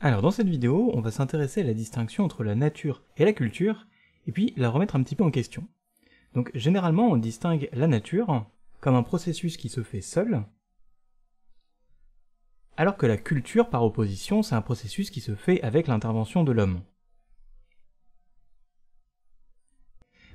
Alors dans cette vidéo, on va s'intéresser à la distinction entre la nature et la culture, et puis la remettre un petit peu en question. Donc généralement on distingue la nature comme un processus qui se fait seul, alors que la culture, par opposition, c'est un processus qui se fait avec l'intervention de l'homme.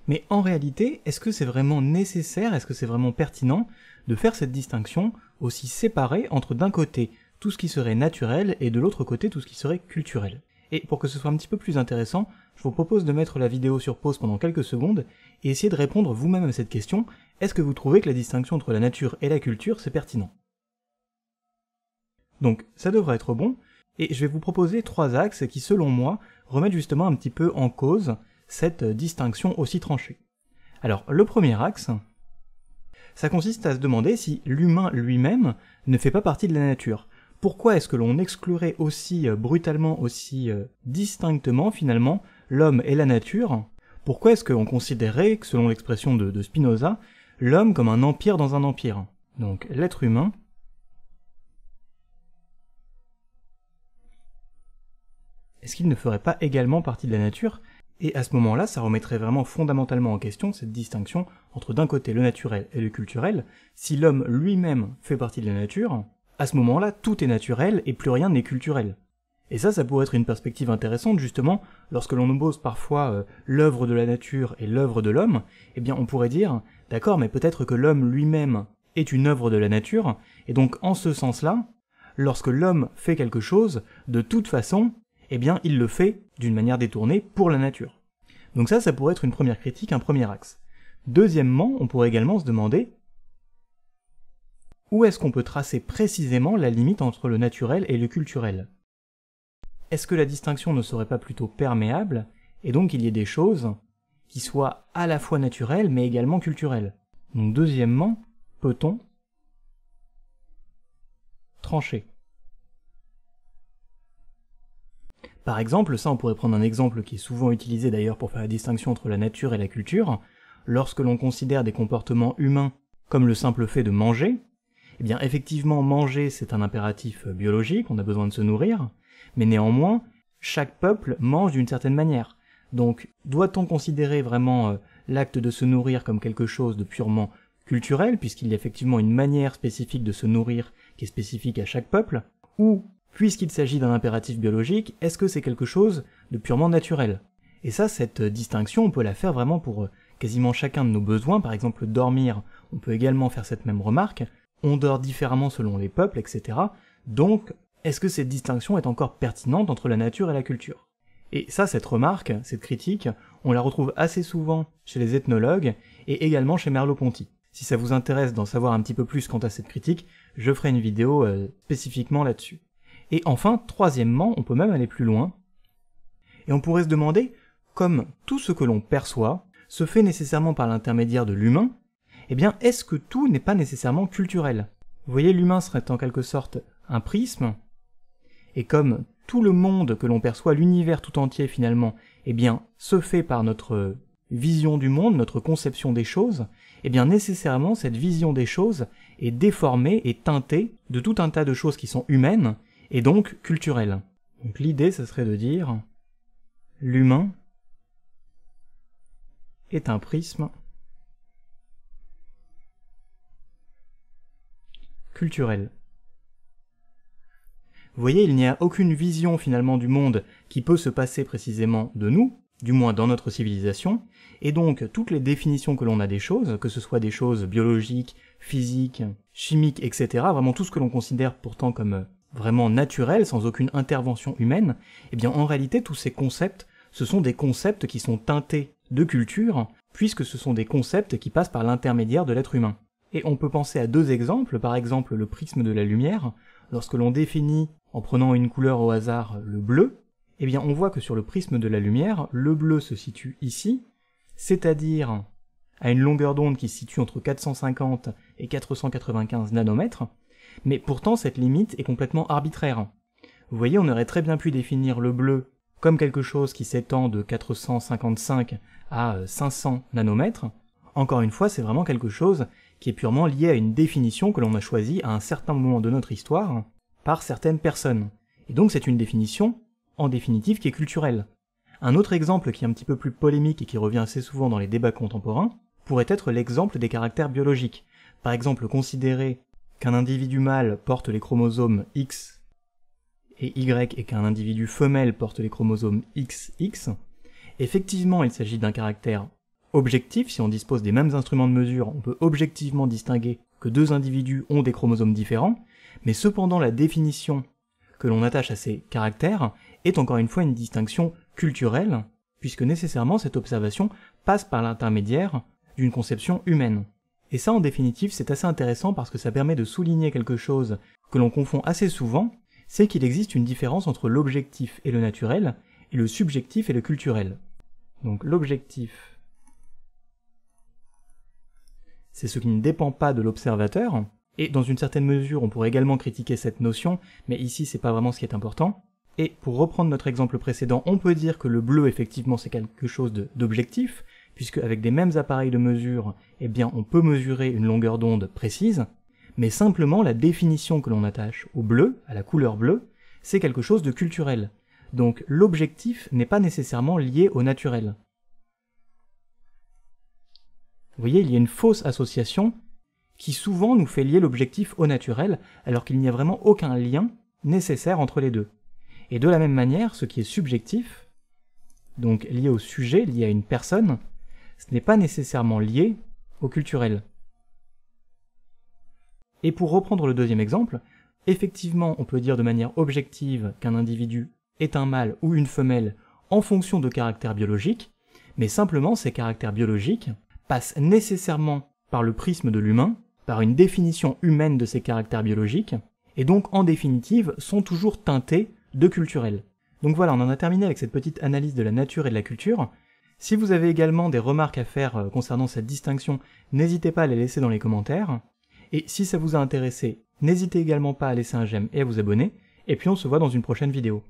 Mais en réalité, est-ce que c'est vraiment nécessaire, est-ce que c'est vraiment pertinent de faire cette distinction aussi séparée entre d'un côté tout ce qui serait naturel et de l'autre côté tout ce qui serait culturel. Et pour que ce soit un petit peu plus intéressant, je vous propose de mettre la vidéo sur pause pendant quelques secondes et essayer de répondre vous-même à cette question, est-ce que vous trouvez que la distinction entre la nature et la culture c'est pertinent Donc ça devrait être bon, et je vais vous proposer trois axes qui selon moi remettent justement un petit peu en cause cette distinction aussi tranchée. Alors le premier axe, ça consiste à se demander si l'humain lui-même ne fait pas partie de la nature, pourquoi est-ce que l'on exclurait aussi euh, brutalement, aussi euh, distinctement finalement l'homme et la nature Pourquoi est-ce qu'on considérait, selon l'expression de, Spinoza, l'homme comme un empire dans un empire Donc l'être humain est-ce qu'il ne ferait pas également partie de la nature Et à ce moment-là, ça remettrait vraiment fondamentalement en question cette distinction entre d'un côté le naturel et le culturel. Si l'homme lui-même fait partie de la nature, à ce moment-là, tout est naturel et plus rien n'est culturel. Et ça, ça pourrait être une perspective intéressante, justement, lorsque l'on oppose parfois euh, l'œuvre de la nature et l'œuvre de l'homme, eh bien on pourrait dire, d'accord, mais peut-être que l'homme lui-même est une œuvre de la nature, et donc en ce sens-là, lorsque l'homme fait quelque chose, de toute façon, eh bien il le fait d'une manière détournée pour la nature. Donc ça, ça pourrait être une première critique, un premier axe. Deuxièmement, on pourrait également se demander, où est-ce qu'on peut tracer précisément la limite entre le naturel et le culturel Est-ce que la distinction ne serait pas plutôt perméable, et donc il y ait des choses qui soient à la fois naturelles mais également culturelles Donc deuxièmement, peut-on trancher Par exemple, ça on pourrait prendre un exemple qui est souvent utilisé d'ailleurs pour faire la distinction entre la nature et la culture, lorsque l'on considère des comportements humains comme le simple fait de manger, eh bien effectivement, manger, c'est un impératif euh, biologique, on a besoin de se nourrir, mais néanmoins, chaque peuple mange d'une certaine manière. Donc doit-on considérer vraiment euh, l'acte de se nourrir comme quelque chose de purement culturel, puisqu'il y a effectivement une manière spécifique de se nourrir qui est spécifique à chaque peuple, ou puisqu'il s'agit d'un impératif biologique, est-ce que c'est quelque chose de purement naturel Et ça, cette euh, distinction, on peut la faire vraiment pour quasiment chacun de nos besoins, par exemple dormir, on peut également faire cette même remarque, on dort différemment selon les peuples, etc. Donc, est-ce que cette distinction est encore pertinente entre la nature et la culture Et ça, cette remarque, cette critique, on la retrouve assez souvent chez les ethnologues et également chez Merleau-Ponty. Si ça vous intéresse d'en savoir un petit peu plus quant à cette critique, je ferai une vidéo euh, spécifiquement là-dessus. Et enfin, troisièmement, on peut même aller plus loin, et on pourrait se demander, comme tout ce que l'on perçoit se fait nécessairement par l'intermédiaire de l'humain, eh bien est-ce que tout n'est pas nécessairement culturel Vous voyez, l'humain serait en quelque sorte un prisme, et comme tout le monde que l'on perçoit, l'univers tout entier finalement, eh bien se fait par notre vision du monde, notre conception des choses, eh bien nécessairement cette vision des choses est déformée et teintée de tout un tas de choses qui sont humaines et donc culturelles. Donc l'idée, ce serait de dire l'humain est un prisme culturel. Vous voyez, il n'y a aucune vision finalement du monde qui peut se passer précisément de nous, du moins dans notre civilisation, et donc toutes les définitions que l'on a des choses, que ce soit des choses biologiques, physiques, chimiques, etc., vraiment tout ce que l'on considère pourtant comme euh, vraiment naturel, sans aucune intervention humaine, et eh bien en réalité tous ces concepts, ce sont des concepts qui sont teintés de culture, puisque ce sont des concepts qui passent par l'intermédiaire de l'être humain. Et on peut penser à deux exemples, par exemple le prisme de la lumière. Lorsque l'on définit, en prenant une couleur au hasard, le bleu, eh bien on voit que sur le prisme de la lumière, le bleu se situe ici, c'est-à-dire à une longueur d'onde qui se situe entre 450 et 495 nanomètres, mais pourtant cette limite est complètement arbitraire. Vous voyez, on aurait très bien pu définir le bleu comme quelque chose qui s'étend de 455 à 500 nanomètres. Encore une fois, c'est vraiment quelque chose qui est purement lié à une définition que l'on a choisie à un certain moment de notre histoire par certaines personnes. Et donc c'est une définition, en définitive, qui est culturelle. Un autre exemple qui est un petit peu plus polémique et qui revient assez souvent dans les débats contemporains pourrait être l'exemple des caractères biologiques. Par exemple, considérer qu'un individu mâle porte les chromosomes X et Y et qu'un individu femelle porte les chromosomes XX, effectivement il s'agit d'un caractère objectif, si on dispose des mêmes instruments de mesure, on peut objectivement distinguer que deux individus ont des chromosomes différents, mais cependant la définition que l'on attache à ces caractères est encore une fois une distinction culturelle, puisque nécessairement cette observation passe par l'intermédiaire d'une conception humaine. Et ça en définitive c'est assez intéressant parce que ça permet de souligner quelque chose que l'on confond assez souvent, c'est qu'il existe une différence entre l'objectif et le naturel, et le subjectif et le culturel. Donc l'objectif c'est ce qui ne dépend pas de l'observateur, et dans une certaine mesure on pourrait également critiquer cette notion, mais ici c'est pas vraiment ce qui est important. Et pour reprendre notre exemple précédent, on peut dire que le bleu effectivement c'est quelque chose d'objectif, puisque avec des mêmes appareils de mesure, eh bien on peut mesurer une longueur d'onde précise, mais simplement la définition que l'on attache au bleu, à la couleur bleue, c'est quelque chose de culturel. Donc l'objectif n'est pas nécessairement lié au naturel. Vous voyez, il y a une fausse association qui souvent nous fait lier l'objectif au naturel, alors qu'il n'y a vraiment aucun lien nécessaire entre les deux. Et de la même manière, ce qui est subjectif, donc lié au sujet, lié à une personne, ce n'est pas nécessairement lié au culturel. Et pour reprendre le deuxième exemple, effectivement, on peut dire de manière objective qu'un individu est un mâle ou une femelle en fonction de caractères biologiques, mais simplement ces caractères biologiques passe nécessairement par le prisme de l'humain, par une définition humaine de ses caractères biologiques, et donc en définitive sont toujours teintés de culturel. Donc voilà, on en a terminé avec cette petite analyse de la nature et de la culture. Si vous avez également des remarques à faire euh, concernant cette distinction, n'hésitez pas à les laisser dans les commentaires. Et si ça vous a intéressé, n'hésitez également pas à laisser un j'aime et à vous abonner, et puis on se voit dans une prochaine vidéo.